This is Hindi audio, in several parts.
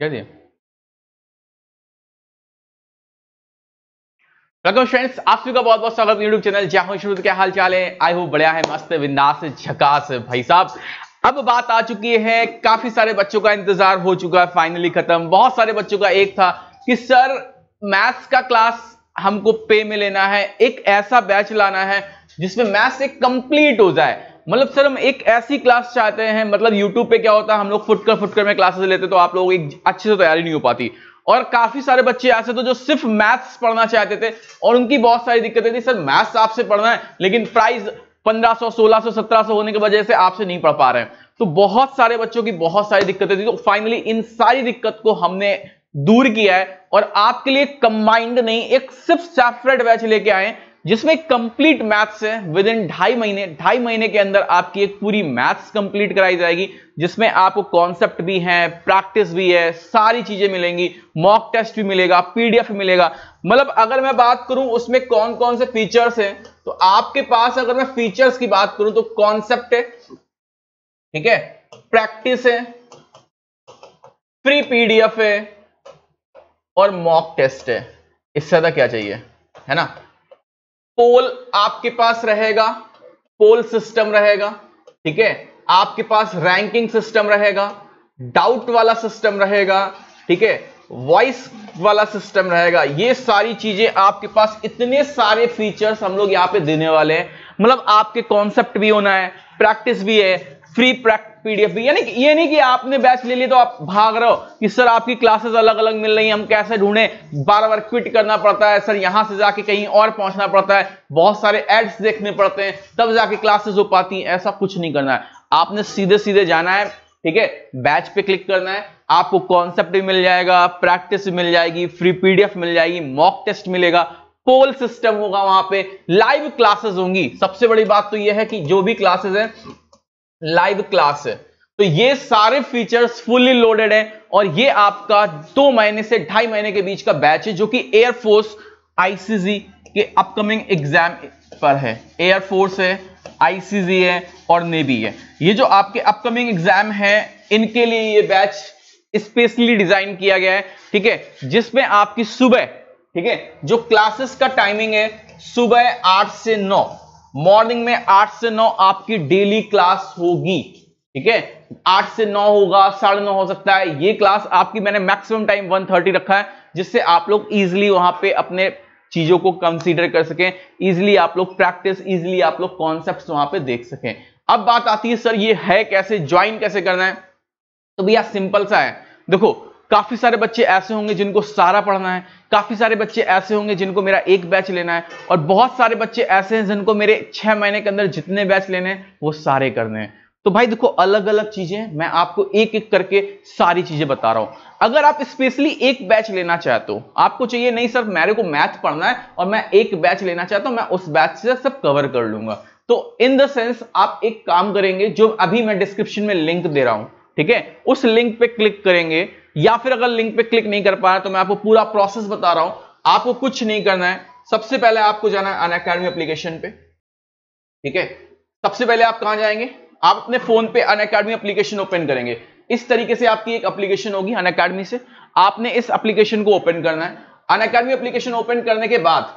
क्या दिया वेलकम फ्रेंड्स आप सभी का बहुत बहुत स्वागत यूट्यूब चैनल जय हो शुरू क्या हाल चाल है आई हो बढ़िया है मस्त विंदास झकास भाई साहब अब बात आ चुकी है काफी सारे बच्चों का इंतजार हो चुका है फाइनली खत्म बहुत सारे बच्चों का एक था कि सर मैथ्स का क्लास हमको पे में लेना है एक ऐसा बैच लाना है जिसमें मैथ्स एक कंप्लीट हो जाए मतलब सर हम एक ऐसी क्लास चाहते हैं मतलब यूट्यूब पे क्या होता है हम लोग फुटकर फुटकर में क्लासेस लेते तो आप लोग एक अच्छे से तैयारी नहीं हो पाती और काफी सारे बच्चे ऐसे थे जो सिर्फ मैथ्स पढ़ना चाहते थे और उनकी बहुत सारी दिक्कतें थी सर मैथ्स आपसे पढ़ना है लेकिन प्राइस 1500, 1600, 1700 होने की वजह से आपसे नहीं पढ़ पा रहे हैं तो बहुत सारे बच्चों की बहुत सारी दिक्कतें थी तो फाइनली इन सारी दिक्कत को हमने दूर किया है और आपके लिए कंबाइंड नहीं एक सिर्फ सेपरेट बैच लेके आए जिसमें कंप्लीट मैथ्स है विद इन ढाई महीने ढाई महीने के अंदर आपकी एक पूरी मैथ्स कंप्लीट कराई जाएगी जिसमें आपको कॉन्सेप्ट भी है प्रैक्टिस भी है सारी चीजें मिलेंगी मॉक टेस्ट भी मिलेगा पीडीएफ मिलेगा मतलब अगर मैं बात करूं उसमें कौन कौन से फीचर्स हैं तो आपके पास अगर मैं फीचर्स की बात करूं तो कॉन्सेप्ट है ठीक है प्रैक्टिस है फ्री पीडीएफ है और मॉक टेस्ट है इससे ज्यादा क्या चाहिए है ना पोल आपके पास रहेगा पोल सिस्टम रहेगा ठीक है आपके पास रैंकिंग सिस्टम रहेगा डाउट वाला सिस्टम रहेगा ठीक है वॉइस वाला सिस्टम रहेगा ये सारी चीजें आपके पास इतने सारे फीचर्स हम लोग यहां पे देने वाले हैं मतलब आपके कॉन्सेप्ट भी होना है प्रैक्टिस भी है फ्री पीडीएफ भी यानी ये नहीं कि आपने बैच ले लिया तो आप भाग रहे हो कि सर आपकी क्लासेस अलग अलग मिल रही हैं हम कैसे ढूंढें बार बार क्विट करना पड़ता है सर यहां से जाके कहीं और पहुंचना पड़ता है बहुत सारे एड्स देखने पड़ते हैं तब जाके क्लासेस हो पाती हैं ऐसा कुछ नहीं करना है आपने सीधे सीधे जाना है ठीक है बैच पे क्लिक करना है आपको कॉन्सेप्ट भी मिल जाएगा प्रैक्टिस मिल जाएगी फ्री पीडीएफ मिल जाएगी मॉक टेस्ट मिलेगा पोल सिस्टम होगा वहां पे लाइव क्लासेस होंगी सबसे बड़ी बात तो यह है कि जो भी क्लासेस हैं लाइव क्लास तो ये सारे फीचर्स फुल्ली लोडेड है और ये आपका दो महीने से ढाई महीने के बीच का बैच है जो कि एयरफोर्स आईसीजी के अपकमिंग एग्जाम पर है एयरफोर्स है आईसीजी है और नेवी है ये जो आपके अपकमिंग एग्जाम है इनके लिए ये बैच स्पेशली डिजाइन किया गया है ठीक है जिसमें आपकी सुबह ठीक है जो क्लासेस का टाइमिंग है सुबह आठ से नौ मॉर्निंग में आठ से नौ आपकी डेली क्लास होगी ठीक है आठ से नौ होगा साढ़े नौ हो सकता है ये क्लास आपकी मैंने मैक्सिमम टाइम वन थर्टी रखा है जिससे आप लोग इजिली वहां पे अपने चीजों को कंसीडर कर सकें इजिली आप लोग प्रैक्टिस इजिली आप लोग कॉन्सेप्ट वहां पे देख सकें अब बात आती है सर ये है कैसे ज्वाइन कैसे करना है तो भैया सिंपल सा है देखो काफ़ी सारे बच्चे ऐसे होंगे जिनको सारा पढ़ना है काफ़ी सारे बच्चे ऐसे होंगे जिनको मेरा एक बैच लेना है और बहुत सारे बच्चे ऐसे हैं जिनको मेरे छह महीने के अंदर जितने बैच लेने हैं वो सारे करने हैं तो भाई देखो अलग अलग चीज़ें मैं आपको एक एक करके सारी चीज़ें बता रहा हूं अगर आप स्पेशली एक बैच लेना चाहते हो आपको चाहिए नहीं सर मेरे को मैथ पढ़ना है और मैं एक बैच लेना चाहता हूँ मैं उस बैच से सब कवर कर लूंगा तो इन द सेंस आप एक काम करेंगे जो अभी मैं डिस्क्रिप्शन में लिंक दे रहा हूँ ठीक है उस लिंक पे क्लिक करेंगे या फिर अगर लिंक पे क्लिक नहीं कर पाया तो मैं आपको पूरा प्रोसेस बता रहा हूं आपको कुछ नहीं करना है सबसे पहले आपको जाना है अन अकेडमी एप्लीकेशन पे ठीक है सबसे पहले आप कहां जाएंगे आप अपने फोन पे अन अकेडमी एप्लीकेशन ओपन करेंगे इस तरीके से आपकी एक एप्लीकेशन होगी अन अकेडमी से आपने इस एप्लीकेशन को ओपन करना है अन अकेडमी एप्लीकेशन ओपन करने के बाद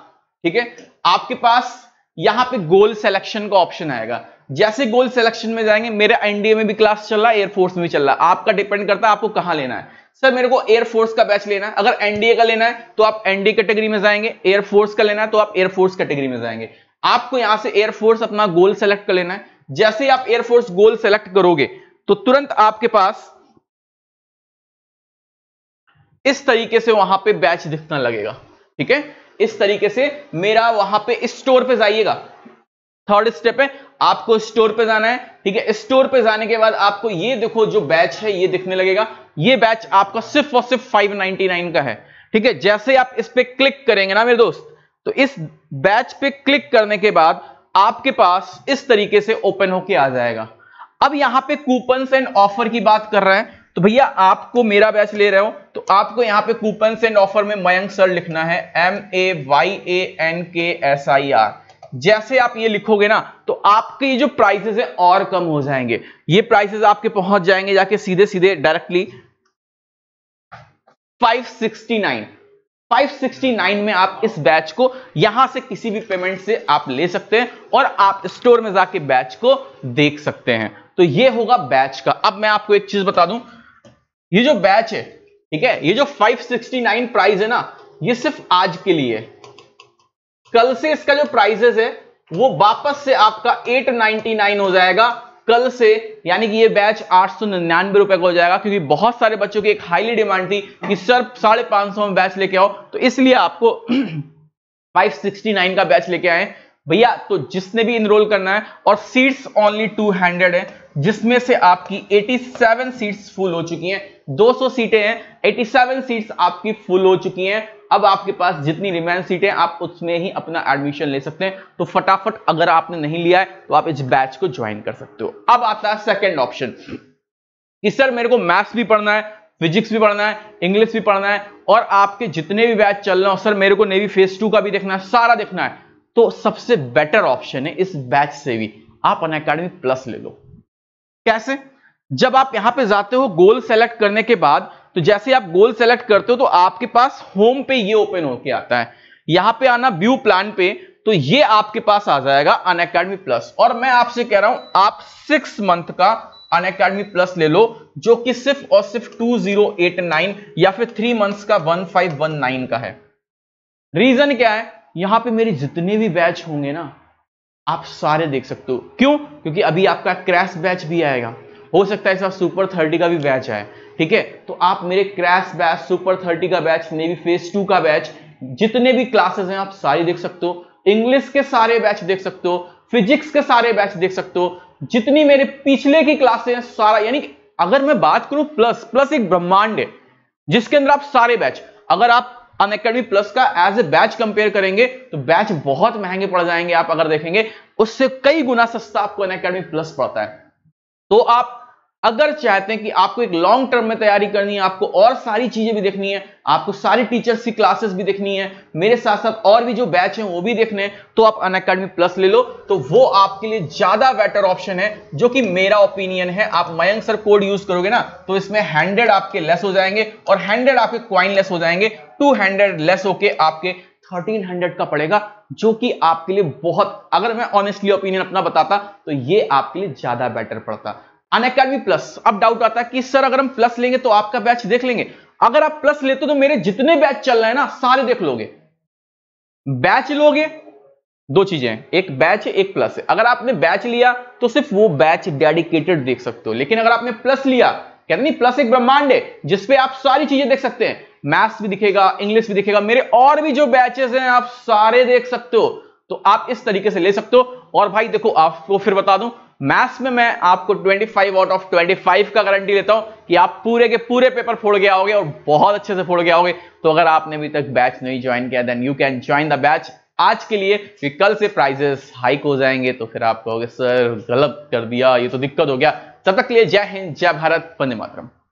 ठीक है आपके पास यहां पे गोल सिलेक्शन का ऑप्शन आएगा जैसे गोल सिलेक्शन में जाएंगे मेरा एनडीए में भी क्लास चल रहा है एयरफोर्स में भी चल रहा है आपका डिपेंड करता है आपको कहां लेना है सर मेरे को एयरफोर्स का बैच लेना है अगर एनडीए का लेना है तो आप एनडीए कैटेगरी में जाएंगे एयरफोर्स का लेना है तो आप एयरफोर्स कैटेगरी में जाएंगे आपको यहां से एयरफोर्स अपना गोल सेलेक्ट कर लेना है जैसे ही आप एयरफोर्स गोल सेलेक्ट करोगे तो तुरंत आपके पास इस तरीके से वहां पे बैच दिखना लगेगा ठीक है इस तरीके से मेरा वहां पे स्टोर पे जाइएगा थर्ड स्टेप है आपको स्टोर पे जाना है ठीक है स्टोर पे जाने के बाद आपको ये देखो जो बैच है ये दिखने लगेगा ये बैच आपका सिर्फ और सिर्फ 599 का है ठीक है जैसे आप इस पर क्लिक करेंगे ना मेरे दोस्त तो इस बैच पे क्लिक करने के बाद आपके पास इस तरीके से ओपन होके आ जाएगा अब यहां पे कूपन एंड ऑफर की बात कर रहे हैं तो भैया आपको मेरा बैच ले रहे हो तो आपको यहां पे कूपन एंड ऑफर में मयंक सर लिखना है M A Y A N K S I R जैसे आप ये लिखोगे ना तो आपके ये जो प्राइसेस है और कम हो जाएंगे ये प्राइसेस आपके पहुंच जाएंगे जाके सीधे सीधे डायरेक्टली 569 569 में आप इस बैच को यहां से किसी भी पेमेंट से आप ले सकते हैं और आप स्टोर में जाके बैच को देख सकते हैं तो ये होगा बैच का अब मैं आपको एक चीज बता दूं ये जो बैच है ठीक है ये जो 569 प्राइस है ना ये सिर्फ आज के लिए कल से इसका जो प्राइजेस है वो वापस से आपका 899 हो जाएगा कल से यानी कि ये बैच आठ सौ निन्यानवे रुपए का हो जाएगा क्योंकि बहुत सारे बच्चों की एक हाईली डिमांड थी कि सर साढ़े पांच सौ में बैच लेके आओ तो इसलिए आपको 569 का बैच लेके आए भैया तो जिसने भी इनरोल करना है और सीट्स ओनली 200 है जिसमें से आपकी 87 सीट्स फुल हो चुकी हैं 200 सीटें हैं 87 सीट्स आपकी फुल हो चुकी हैं अब आपके पास जितनी रिमेन सीटें आप उसमें ही अपना एडमिशन ले सकते हैं तो फटाफट अगर आपने नहीं लिया है तो आप इस बैच को ज्वाइन कर सकते हो अब आता है सेकेंड ऑप्शन कि सर मेरे को मैथ्स भी पढ़ना है फिजिक्स भी पढ़ना है इंग्लिश भी पढ़ना है और आपके जितने भी बैच चल रहे हो सर मेरे को नेवी फेज टू का भी देखना है सारा देखना है तो सबसे बेटर ऑप्शन है इस बैच से भी आप अन अकेडमी प्लस ले लो कैसे जब आप यहां पे जाते हो गोल सेलेक्ट करने के बाद तो जैसे आप गोल सेलेक्ट करते हो तो आपके पास होम पे ये ओपन होके आता है यहां पे आना व्यू प्लान पे तो ये आपके पास आ जाएगा अन अकेडमी प्लस और मैं आपसे कह रहा हूं आप सिक्स मंथ का अन अकेडमी प्लस ले लो जो कि सिर्फ और सिर्फ 2089 या फिर थ्री मंथ्स का 1519 का है रीजन क्या है यहां पे मेरे जितने भी बैच होंगे ना आप सारे देख सकते हो क्यों क्योंकि अभी आपका क्रैश बैच भी आएगा हो सकता है सुपर थर्टी का भी बैच आए ठीक है तो आप मेरे क्रैश बैच सुपर थर्टी का बैच नेवी फेज टू का बैच जितने भी क्लासेस हैं आप सारी देख सकते हो इंग्लिश के सारे बैच देख सकते हो फिजिक्स के सारे बैच देख सकते हो जितनी मेरे पिछले की क्लासेस हैं सारा यानी अगर मैं बात करूं प्लस प्लस एक ब्रह्मांड है जिसके अंदर आप सारे बैच अगर आप अनकेडमी प्लस का एज ए बैच कंपेयर करेंगे तो बैच बहुत महंगे पड़ जाएंगे आप अगर देखेंगे उससे कई गुना सस्ता आपको अनएकेडमी प्लस पड़ता है तो आप अगर चाहते हैं कि आपको एक लॉन्ग टर्म में तैयारी करनी है आपको और सारी चीजें भी देखनी है आपको सारी टीचर्स की क्लासेस भी देखनी है मेरे साथ साथ और भी जो बैच हैं वो भी देखने हैं तो आप अन अकेडमी प्लस ले लो तो वो आपके लिए ज्यादा बेटर ऑप्शन है जो कि मेरा ओपिनियन है आप मयंक सर कोड यूज करोगे ना तो इसमें हैंड्रेड आपके लेस हो जाएंगे और हैंड्रेड आपके क्वाइन लेस हो जाएंगे टू हंड्रेड लेस होके आपके 1300 का पड़ेगा जो कि आपके लिए बहुत अगर मैं ऑनेस्टली ओपिनियन अपना बताता तो ये आपके लिए ज्यादा बेटर पड़ता अनकेडमी प्लस अब डाउट आता है कि सर अगर हम प्लस लेंगे तो आपका बैच देख लेंगे अगर आप प्लस लेते हो तो मेरे जितने बैच चल रहे हैं ना सारे देख लोगे बैच लोगे दो चीजें हैं एक बैच एक प्लस है अगर आपने बैच लिया तो सिर्फ वो बैच डेडिकेटेड देख सकते हो लेकिन अगर आपने प्लस लिया कहते नहीं प्लस एक ब्रह्मांड है जिसपे आप सारी चीजें देख सकते हैं मैथ्स भी दिखेगा इंग्लिश भी दिखेगा मेरे और भी जो बैचेस हैं आप सारे देख सकते हो तो आप इस तरीके से ले सकते हो और भाई देखो आपको फिर बता दूं मैथ्स में मैं आपको 25 आउट ऑफ 25 का गारंटी देता हूं कि आप पूरे के पूरे पेपर फोड़ गया होगे और बहुत अच्छे से फोड़ गया होगे तो अगर आपने अभी तक बैच नहीं ज्वाइन किया then you can join the batch आज के लिए कि कल से प्राइजेस हाइक हो जाएंगे तो फिर आप कहोगे सर गलत कर दिया ये तो दिक्कत हो गया तब तक के लिए जय हिंद जय भारत वंदे मातरम